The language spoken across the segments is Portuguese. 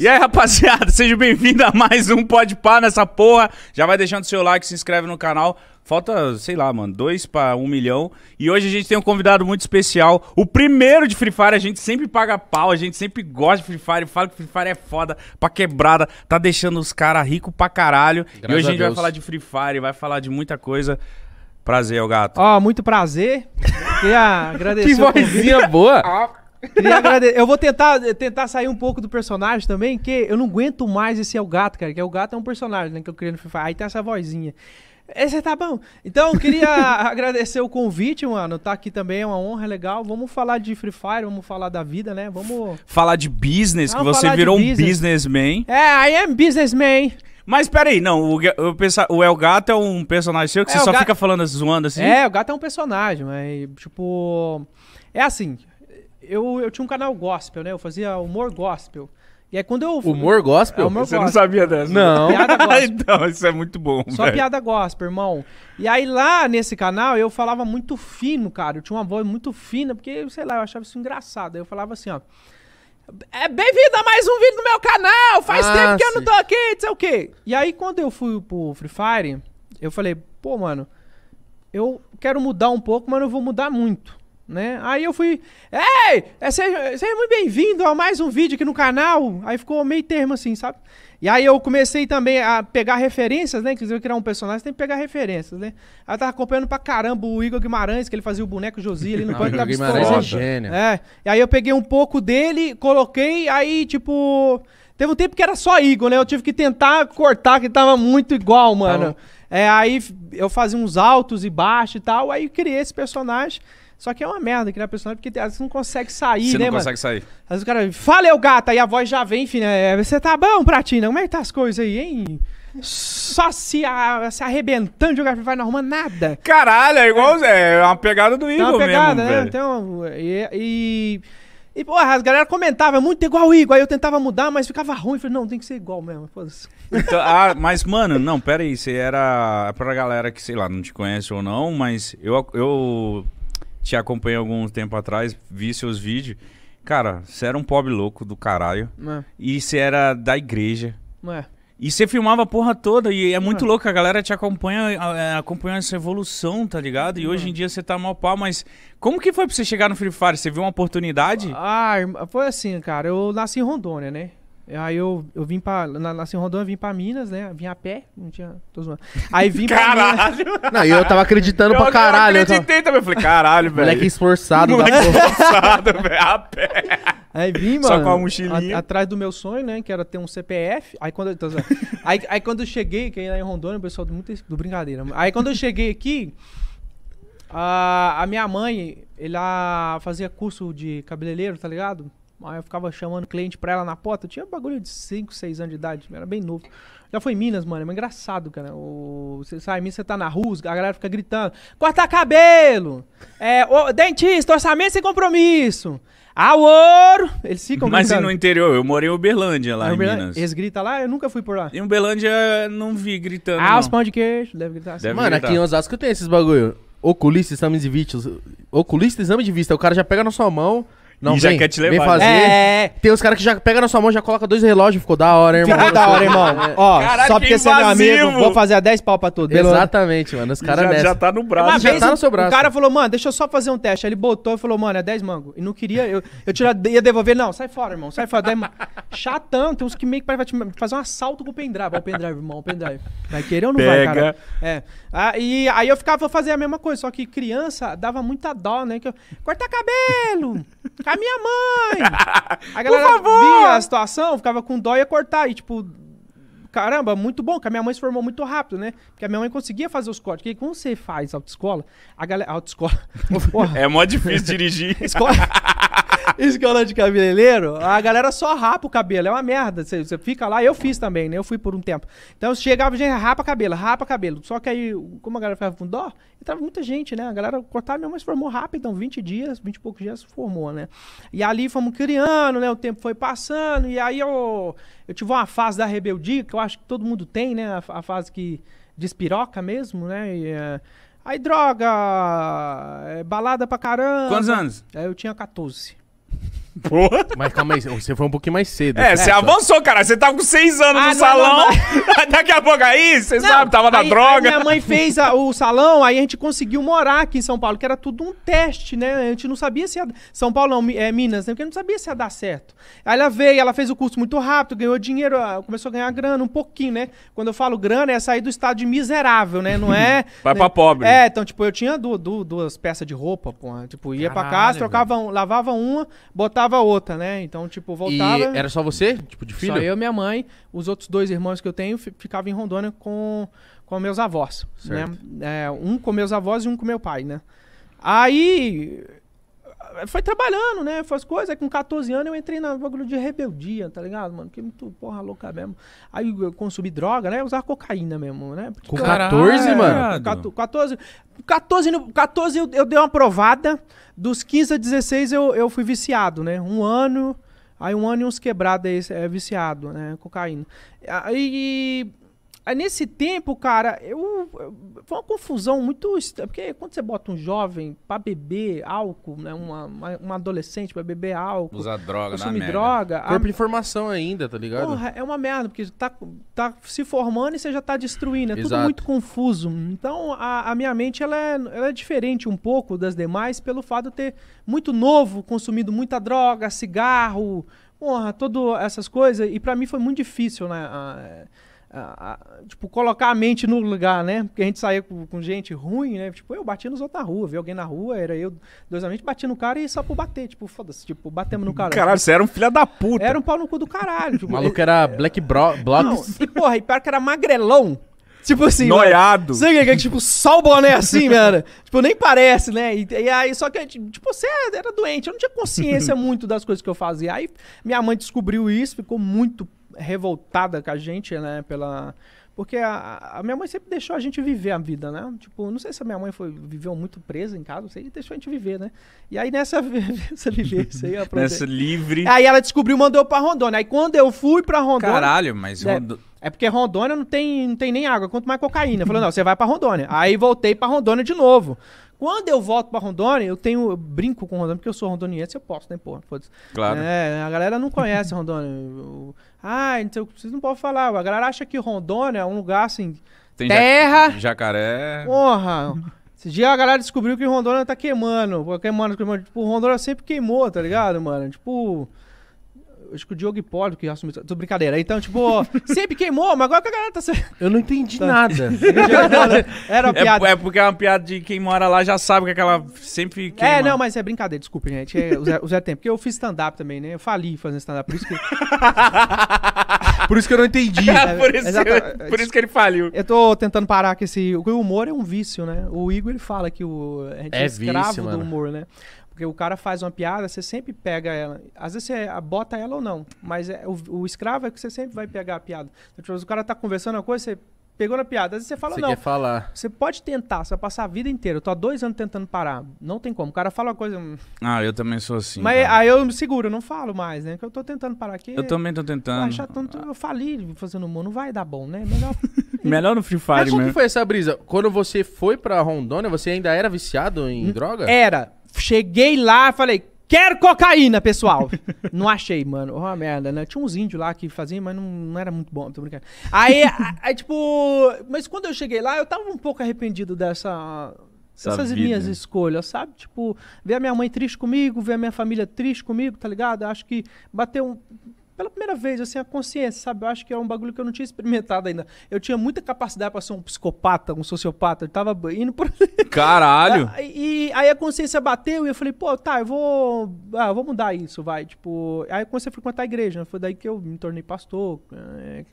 E aí, rapaziada, seja bem-vindo a mais um Pode Pá nessa porra. Já vai deixando seu like, se inscreve no canal. Falta, sei lá, mano, dois pra um milhão. E hoje a gente tem um convidado muito especial. O primeiro de Free Fire, a gente sempre paga pau, a gente sempre gosta de Free Fire, fala que Free Fire é foda, pra quebrada, tá deixando os caras ricos pra caralho. Graças e hoje a gente vai falar de Free Fire, vai falar de muita coisa. Prazer, o gato. Ó, oh, muito prazer. Queria agradecer. que vozinha boa. Ah. Eu vou tentar, tentar sair um pouco do personagem também, que eu não aguento mais esse El Gato, cara. Que El Gato é um personagem né, que eu criei no FIFA. Aí tem essa vozinha. Esse tá bom. Então, queria agradecer o convite, mano. Tá aqui também é uma honra, é legal. Vamos falar de Free Fire, vamos falar da vida, né? Vamos. Falar de business, vamos que você virou business. um businessman. É, I am businessman. Mas peraí, não, o, eu pensa, o El Gato é um personagem seu que é, você só gato... fica falando, zoando assim? É, o gato é um personagem, mas, tipo. É assim, eu, eu tinha um canal gospel, né? Eu fazia humor gospel. E aí quando eu. Humor gospel? É, humor Você gospel. não sabia dessa? Não. Piada gospel. então, isso é muito bom. Só piada gospel, irmão. E aí lá nesse canal eu falava muito fino, cara. Eu tinha uma voz muito fina, porque, sei lá, eu achava isso engraçado. Aí eu falava assim, ó. É bem-vindo a mais um vídeo no meu canal! Faz ah, tempo que sim. eu não tô aqui, não sei o quê. E aí, quando eu fui pro Free Fire, eu falei, pô, mano, eu quero mudar um pouco, mas não vou mudar muito né? Aí eu fui, ei, é, seja, seja muito bem-vindo a mais um vídeo aqui no canal. Aí ficou meio termo assim, sabe? E aí eu comecei também a pegar referências, né? Inclusive criar um personagem, tem que pegar referências, né? Aí eu tava acompanhando pra caramba o Igor Guimarães, que ele fazia o boneco Josi ali no banco ah, da Guimarães é gênio. É. E aí eu peguei um pouco dele, coloquei, aí tipo... Teve um tempo que era só Igor, né? Eu tive que tentar cortar, que tava muito igual, mano. É, aí eu fazia uns altos e baixos e tal, aí criei esse personagem. Só que é uma merda criar personagem, porque às vezes não consegue sair, Você né, não consegue sair. Às vezes o cara, fala eu gato, aí a voz já vem, enfim, né? É, você tá bom, Pratina? Como é que tá as coisas aí, hein? Só se, a, se arrebentando de jogar vai não arruma nada. Caralho, é igual. É, é uma pegada do é Igor, é uma pegada, mesmo, né? Então, e, e... E, porra, as galera comentava muito igual o Igor. Aí eu tentava mudar, mas ficava ruim. falei, não, tem que ser igual mesmo. Então, ah, mas, mano, não, pera aí. Você era. Pra galera que, sei lá, não te conhece ou não, mas eu, eu te acompanhei algum tempo atrás, vi seus vídeos. Cara, você era um pobre louco do caralho. É. E você era da igreja. É. E você filmava a porra toda. E é muito louco, a galera te acompanha, é, acompanha essa evolução, tá ligado? E hoje uhum. em dia você tá mal pau, mas como que foi pra você chegar no Free Fire? Você viu uma oportunidade? Ah, foi assim, cara. Eu nasci em Rondônia, né? Aí eu, eu vim pra. Na, na assim, Rondônia vim pra Minas, né? Vim a pé, não tinha. Tô Aí vim caralho. pra. Caralho! e eu tava acreditando eu, pra caralho. Eu acreditei eu tava... também. Eu falei, caralho, velho. Moleque esforçado Moleque da porra. esforçado, velho, a pé. Aí vim, mano. Só com a mochilinha. A, atrás do meu sonho, né? Que era ter um CPF. Aí quando, aí, aí quando eu cheguei, que aí lá em Rondônia, o pessoal muito do brincadeira. Aí quando eu cheguei aqui, a, a minha mãe, ela fazia curso de cabeleireiro, tá ligado? Aí eu ficava chamando cliente pra ela na porta. Eu tinha bagulho de 5, 6 anos de idade, era bem novo. Já foi em Minas, mano. É engraçado, cara. O... Você sai em Minas, você tá na rua, a galera fica gritando: corta cabelo! É, o... Dentista, orçamento sem compromisso! a ah, ouro! Eles ficam Mas gritando. Mas no interior, eu morei em Uberlândia, lá é, em Uberlândia, Minas. Eles gritam lá? Eu nunca fui por lá. Em Uberlândia, não vi gritando. Ah, os pão de queijo, deve gritar assim. Deve mano, gritar. aqui em Osasco tem esses bagulho. Oculista, exame de vista. Oculista, exame de vista. O cara já pega na sua mão. Não, e vem, já quer te levar. Vem fazer. Né? É, Tem os caras que já pega na sua mão, já coloca dois relógios, ficou da hora, hein, irmão. Ficou da hora, irmão. É. Ó, Caraca, só porque você é meu amigo, vou fazer a 10 pau pra tudo. Exatamente, mano. Os caras já, já tá no braço. já tá no seu braço. O cara falou, mano, deixa eu só fazer um teste. Aí ele botou e falou, mano, é 10 mango. E não queria, eu, eu ia devolver. Não, sai fora, irmão, sai fora. 10 Chatão, tem uns que meio que vai fazer um assalto com o pendrive. o pendrive, irmão, o pendrive. Vai querer ou não pega. vai, cara? É. Ah, e aí eu ficava fazendo a mesma coisa, só que criança dava muita dó, né? Que eu, corta cabelo! a minha mãe! A galera via a situação, ficava com dó e ia cortar. E, tipo, caramba, muito bom, que a minha mãe se formou muito rápido, né? Porque a minha mãe conseguia fazer os cortes. Porque como você faz autoescola, a galera. Autoescola. Porra. É mó difícil dirigir. Escola. escola é de cabeleireiro, a galera só rapa o cabelo. É uma merda. Você, fica lá, eu fiz também, né? Eu fui por um tempo. Então chegava, gente, rapa cabelo, rapa cabelo. Só que aí, como a galera ficava com dó, entrava muita gente, né? A galera cortava mesmo, mas formou rápido, então 20 dias, 20 e poucos dias se formou, né? E ali fomos criando, né? O tempo foi passando, e aí eu, eu tive uma fase da rebeldia, que eu acho que todo mundo tem, né? A, a fase que despiroca mesmo, né? E, é... Aí droga, é, balada pra caramba. Quantos anos? Aí é, eu tinha 14. Porra. Mas calma aí, você foi um pouquinho mais cedo. É, você avançou, cara. Você tava tá com seis anos ah, no não, salão. Não, Daqui a pouco aí, você não, sabe, tava na droga. Aí minha mãe fez a, o salão, aí a gente conseguiu morar aqui em São Paulo, que era tudo um teste, né? A gente não sabia se ia. São Paulo não, é Minas, né? Porque não sabia se ia dar certo. Aí ela veio, ela fez o curso muito rápido, ganhou dinheiro, ah, começou a ganhar grana, um pouquinho, né? Quando eu falo grana, é sair do estado de miserável, né? Não é. Vai né? pra pobre. É, então, tipo, eu tinha duas peças de roupa, porra. Tipo, ia Caralho, pra casa, trocava, lavava uma, botava voltava outra, né? Então, tipo, voltava. E era só você? Tipo, de filho? Só eu, minha mãe, os outros dois irmãos que eu tenho ficavam em Rondônia com, com meus avós, né? certo. né? É, um com meus avós e um com meu pai, né? Aí foi trabalhando, né? Foi as coisas. Aí com 14 anos eu entrei na bagulho de rebeldia, tá ligado, mano? Fiquei muito, porra, louca mesmo. Aí eu consumi droga, né? usava cocaína mesmo, né? Porque com eu... 14, é, mano? 14. 14, 14 eu, eu, dei uma aprovada. Dos 15 a 16 eu, eu fui viciado, né? Um ano. Aí um ano e uns quebrados aí, é, viciado, né? Cocaína. Aí Aí nesse tempo, cara, eu, eu, foi uma confusão muito. Porque quando você bota um jovem pra beber álcool, né? Uma, uma, uma adolescente pra beber álcool. Usar droga, consumir droga. Corpo a... de formação ainda, tá ligado? Porra, é uma merda, porque tá, tá se formando e você já tá destruindo. É Exato. tudo muito confuso. Então a, a minha mente ela é, ela é, diferente um pouco das demais pelo fato de eu ter muito novo, consumido muita droga, cigarro, porra, todas essas coisas. E para mim foi muito difícil, né? A, a, a, tipo, colocar a mente no lugar, né? Porque a gente saía com, com gente ruim, né? Tipo, eu batia nos outros na rua, vi alguém na rua, era eu, dois amigos, batia no cara e só por bater, tipo, foda-se, tipo, batemos no cara. Caralho, você era um filho da puta. Era um pau no cu do caralho. Tipo, o maluco era é, Black Bro Blocks. Não, e porra, e pior que era magrelão. Tipo assim. Noiado. Mano, é que, tipo, só o boné assim, mano. tipo, nem parece, né? E, e, aí, só que, tipo, você era doente. Eu não tinha consciência muito das coisas que eu fazia. Aí minha mãe descobriu isso, ficou muito revoltada com a gente, né? Pela. Porque a, a, minha mãe sempre deixou a gente viver a vida, né? Tipo, não sei se a minha mãe foi, viveu muito presa em casa, não sei, deixou a gente viver, né? E aí nessa, nessa vivência aí... nessa livre... Aí ela descobriu mandou pra Rondônia. Aí quando eu fui pra Rondônia... Caralho, mas... É, é porque Rondônia não tem, não tem nem água, quanto mais cocaína. Falou, não, você vai pra Rondônia. Aí voltei pra Rondônia de novo. Quando eu volto para Rondônia, eu tenho. Eu brinco com Rondônia, porque eu sou rondoniense, eu posso, né, porra? Foda-se. Claro. É, a galera não conhece Rondônia. ah, então vocês não podem falar. A galera acha que Rondônia é um lugar assim. Tem terra. jacaré. Porra. Esse dia a galera descobriu que Rondônia tá queimando. Queimando, queimando. Tipo, Rondônia sempre queimou, tá ligado, mano? Tipo acho que o Diogo Hipólito que assumiu. Tô brincadeira. Então, tipo, sempre queimou, mas agora que a galera tá. Eu não entendi tá. nada. Era uma é piada. É, é, porque é uma piada de quem mora lá já sabe que aquela sempre é, queima. É, não, mas é brincadeira, desculpe, gente. É, o, zero, o tempo. Porque eu fiz stand-up também, né? Eu fali fazendo stand-up, por isso que. por isso que eu não entendi. É, por, isso, eu, por isso que ele faliu. Eu tô tentando parar com esse. O humor é um vício, né? O Igor ele fala que o, a gente é, é escravo vício, do humor, né? Porque o cara faz uma piada, você sempre pega ela. Às vezes você bota ela ou não, mas é, o, o, escravo é que você sempre vai pegar a piada. Então, tipo, o cara tá conversando uma coisa, você pegou na piada. Às vezes você fala, você não. Quer falar. Você pode tentar, você vai passar a vida inteira. Eu tô há dois anos tentando parar. Não tem como. O cara fala uma coisa. Hum. Ah, eu também sou assim. Mas cara. aí eu me seguro, não falo mais, né? Porque eu tô tentando parar aqui. Eu também tô tentando. Achar tanto, eu fali fazendo humor, não vai dar bom, né? Melhor. Melhor no Free Fire, mesmo. Mas como foi essa brisa? Quando você foi pra Rondônia, você ainda era viciado em hum. droga? Era. Cheguei lá, falei, quero cocaína, pessoal. não achei, mano. Oh, merda, né? Tinha uns índios lá que faziam, mas não, não era muito bom, tô brincando. Aí, tipo... Mas quando eu cheguei lá, eu tava um pouco arrependido dessa... Essa essas vida. minhas escolhas, sabe? Tipo, ver a minha mãe triste comigo, ver a minha família triste comigo, tá ligado? Acho que bateu um pela primeira vez, assim, a consciência, sabe? Eu acho que é um bagulho que eu não tinha experimentado ainda. Eu tinha muita capacidade para ser um psicopata, um sociopata, eu tava indo por Caralho! e aí a consciência bateu e eu falei, pô, tá, eu vou, ah, eu vou mudar isso, vai, tipo, aí eu comecei a frequentar a igreja, né? foi daí que eu me tornei pastor, é,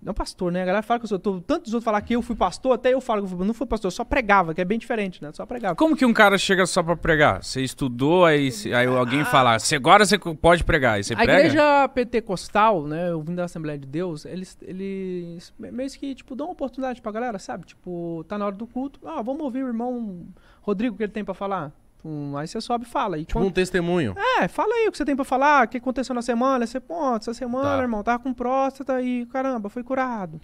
não pastor, né? A galera fala que eu sou. Tô, tantos outros falar que eu fui pastor, até eu falo que eu não fui pastor, eu só pregava, que é bem diferente, né? Só pregava. Como que um cara chega só pra pregar? Você estudou, aí, aí alguém ah, fala, agora você pode pregar, aí você a prega? A igreja pentecostal, né? Eu vim da Assembleia de Deus, eles, eles meio que, tipo, dão uma oportunidade pra galera, sabe? Tipo, tá na hora do culto, ah, vamos ouvir o irmão Rodrigo que ele tem pra falar. Pum, tipo, aí você sobe e fala. E tipo conta... um testemunho. É, fala aí o que você tem pra falar, o que aconteceu na semana. Aí você, pô, essa semana, tá. irmão, tava com próstata e caramba, foi curado.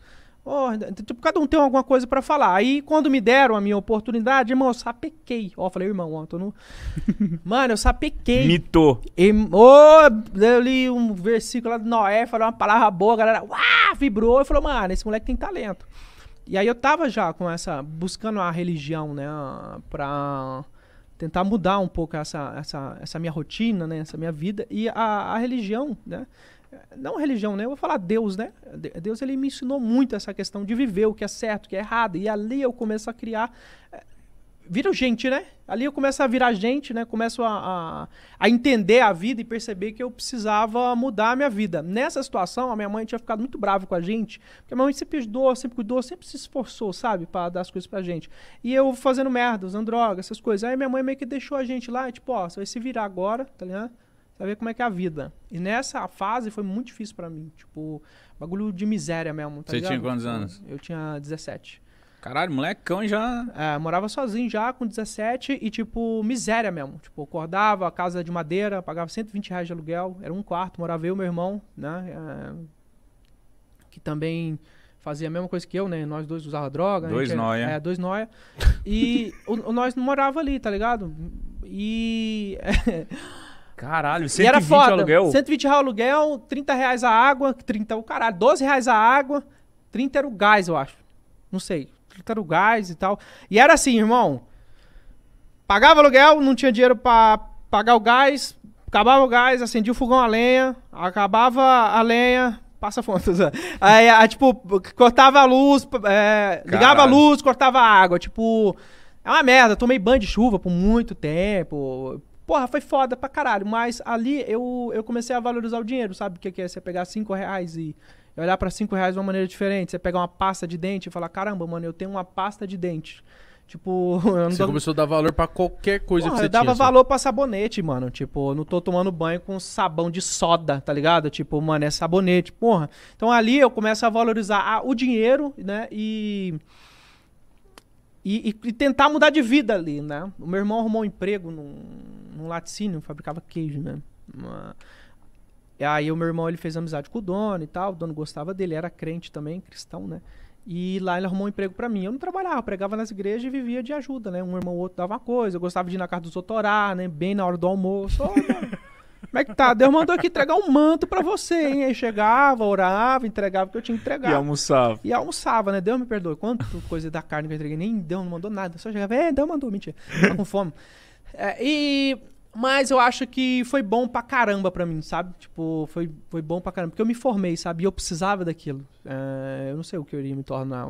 Oh, tipo, cada um tem alguma coisa para falar. Aí, quando me deram a minha oportunidade, irmão, eu sapequei. Ó, oh, falei, irmão, ó, tô no. Mano, eu sapequei. Mitou. E, oh, eu li um versículo lá do Noé, falou uma palavra boa, a galera uá, vibrou e falou, mano, esse moleque tem talento. E aí eu tava já com essa. buscando a religião, né? Pra tentar mudar um pouco essa, essa, essa minha rotina, né? Essa minha vida. E a, a religião, né? Não religião, né? Eu vou falar Deus, né? Deus, ele me ensinou muito essa questão de viver o que é certo, o que é errado. E ali eu começo a criar eh, viram gente, né? Ali eu começo a virar gente, né? Começo a, a, a, entender a vida e perceber que eu precisava mudar a minha vida. Nessa situação, a minha mãe tinha ficado muito brava com a gente, porque a minha mãe sempre ajudou, sempre cuidou, sempre se esforçou, sabe? para dar as coisas pra gente. E eu fazendo merda, usando droga, essas coisas. Aí minha mãe meio que deixou a gente lá, tipo, ó, você vai se virar agora, tá ligado? Você vai ver como é que é a vida. E nessa fase foi muito difícil para mim, tipo, bagulho de miséria mesmo, tá Você ligado? tinha quantos anos? Eu tinha 17. Caralho, molecão já. É, morava sozinho já, com 17, e tipo, miséria mesmo. Tipo, acordava, casa de madeira, pagava 120 reais de aluguel, era um quarto, morava eu e meu irmão, né? É, que também fazia a mesma coisa que eu, né? Nós dois usava droga. Né? Dois gente, noia. É, dois nóia. E o, o nós morava ali, tá ligado? E. Caralho, 120 e era foda. aluguel? 120 reais aluguel, 30 reais a água, 30 o caralho, 12 reais a água, 30 era o gás, eu acho. Não sei tá no gás e tal. E era assim, irmão. Pagava aluguel, não tinha dinheiro para pagar o gás, acabava o gás, acendia o fogão a lenha, acabava a lenha, passa fome. Aí, aí, ah, tipo, cortava a luz, é, ligava a luz, cortava a água. Tipo, é uma merda. Tomei banho de chuva por muito tempo. Porra, foi foda pra caralho. Mas ali eu, eu comecei a valorizar o dinheiro, sabe? O que, que é você pegar cinco reais e é olhar para cinco reais de uma maneira diferente. Você pega uma pasta de dente e fala: caramba, mano, eu tenho uma pasta de dente. Tipo, eu Você tô... começou a dar valor para qualquer coisa Porra, que você eu dava tinha, valor só. pra sabonete, mano. Tipo, eu não tô tomando banho com sabão de soda, tá ligado? Tipo, mano, é sabonete, porra. Então ali eu começo a valorizar ah, o dinheiro, né? E... E, e, tentar mudar de vida ali, né? O meu irmão arrumou um emprego num, num laticínio, fabricava queijo, né? Uma... Aí o meu irmão ele fez amizade com o dono e tal, o dono gostava dele, era crente também, cristão, né? E lá ele arrumou um emprego para mim. Eu não trabalhava, eu pregava nas igrejas e vivia de ajuda, né? Um irmão ou outro dava uma coisa, eu gostava de ir na casa dos outros orar, né? Bem na hora do almoço. Oh, Como é que tá? Deus mandou aqui entregar um manto para você, hein? Aí chegava, orava, entregava o que eu tinha que entregar. E almoçava. E almoçava, né? Deus me perdoe. Quanto coisa da carne que eu entreguei, nem Deus não mandou nada. Só chegava, é, Deus mandou, mentira. Tá com fome. É, e mas eu acho que foi bom pra caramba pra mim, sabe? Tipo, foi, foi bom pra caramba. Porque eu me formei, sabe? E eu precisava daquilo. É, eu não sei o que eu iria me tornar.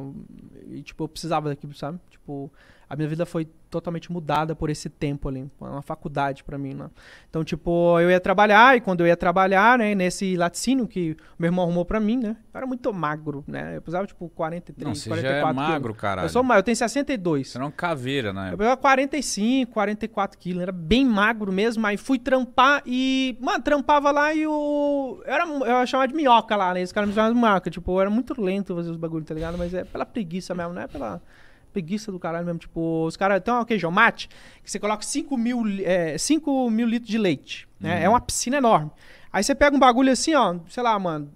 E, tipo, eu precisava daquilo, sabe? Tipo, a minha vida foi totalmente mudada por esse tempo ali. Foi uma faculdade para mim, né? Então, tipo, eu ia trabalhar e quando eu ia trabalhar, né, nesse laticínio que meu irmão arrumou para mim, né? Eu era muito magro, né? Eu pesava, tipo, 43, não, você 44 já é magro, quilos. caralho. Eu sou magro, eu tenho 62. Você era uma caveira, né? Eu pesava 45, 44 quilos. Era bem magro mesmo. Aí fui trampar e, mano, trampava lá e o... Eu, era, eu era chamado de minhoca lá, né? Esse cara me chamava de minhoca. Tipo, eu era muito lento fazer os bagulhos, tá ligado? Mas é pela preguiça mesmo, não é pela preguiça do caralho mesmo. Tipo, os caras têm um queijo mate que você coloca 5 mil, é, 5 mil litros de leite. Né? Uhum. É uma uhum. piscina enorme. Aí você pega um bagulho assim, ó, sei lá, mano,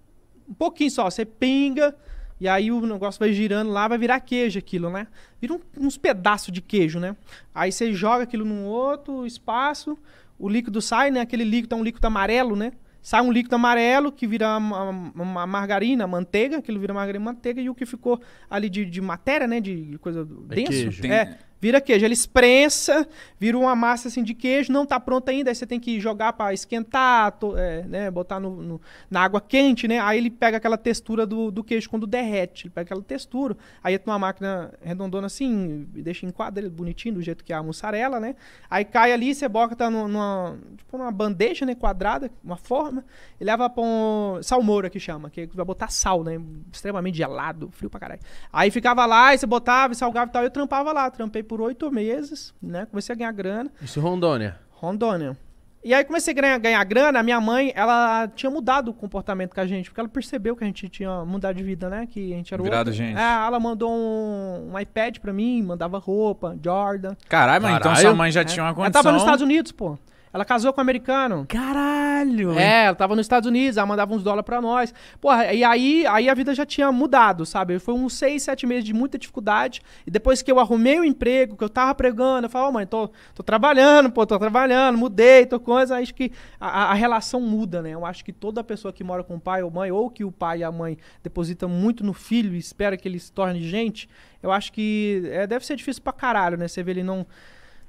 um pouquinho só, você pinga, e aí o negócio vai girando lá, vai virar queijo aquilo, né? Vira um, uns pedaços de queijo, né? Aí você joga aquilo num outro espaço, o líquido sai, né? Aquele líquido é um líquido amarelo, né? Sai um líquido amarelo que vira uma, uma margarina, manteiga, aquilo vira margarina, manteiga, e o que ficou ali de, de matéria, né? De coisa é denso. É, tem, é, Vira queijo. Eles prensa, vira uma massa assim de queijo, não está pronta ainda, aí você tem que jogar para esquentar, to, é, né, botar no, no, na água quente, né? Aí ele pega aquela textura do, do queijo quando derrete, ele pega aquela textura. Aí entra uma máquina redondona assim, deixa em quadrilha, bonitinho, do jeito que é a mussarela, né? Aí cai ali, você bota tá numa, numa, tipo numa bandeja, né, quadrada, uma forma, e leva para um salmoura que chama, que vai botar sal, né? Extremamente gelado, frio pra caralho. Aí ficava lá, e você botava, e salgava e tal, e eu trampava lá, trampei por oito meses, né? Comecei a ganhar grana. Isso Rondônia? Rondônia. E aí comecei a ganhar, ganhar grana, a minha mãe, ela tinha mudado o comportamento com a gente, porque ela percebeu que a gente tinha mudado de vida, né? Que a gente era Virado outro. gente. É, ela mandou um, um, iPad pra mim, mandava roupa, Jordan. Caralho, mas então sua mãe já é. tinha uma condição. Ela tava nos Estados Unidos, pô. Ela casou com um americano. Caralho! É, ela tava nos Estados Unidos, ela mandava uns dólares pra nós. Porra, e aí, aí a vida já tinha mudado, sabe? Foi uns seis, sete meses de muita dificuldade. E depois que eu arrumei o emprego, que eu tava pregando, eu falava, oh, mãe, tô, tô trabalhando, pô, tô trabalhando, mudei, tô coisa. Acho que a, a, relação muda, né? Eu acho que toda pessoa que mora com o pai ou mãe, ou que o pai e a mãe depositam muito no filho e espera que ele se torne gente, eu acho que é, deve ser difícil pra caralho, né? Você vê ele não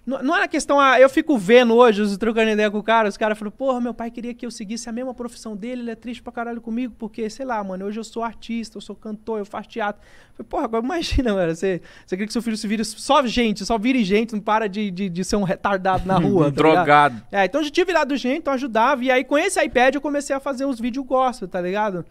não, era questão, ah, eu fico vendo hoje, os trocando ideia com o cara, os caras falam, porra, meu pai queria que eu seguisse a mesma profissão dele, ele é triste pra caralho comigo, porque, sei lá, mano, hoje eu sou artista, eu sou cantor, eu faço teatro. falei, porra, agora imagina, mano, você, você queria que seu filho se vire só gente, só vire gente, não para de, de, de ser um retardado na rua. tá Drogado. É, então eu já tinha virado gente, então ajudava, e aí com esse iPad eu comecei a fazer os vídeos gosto, tá ligado?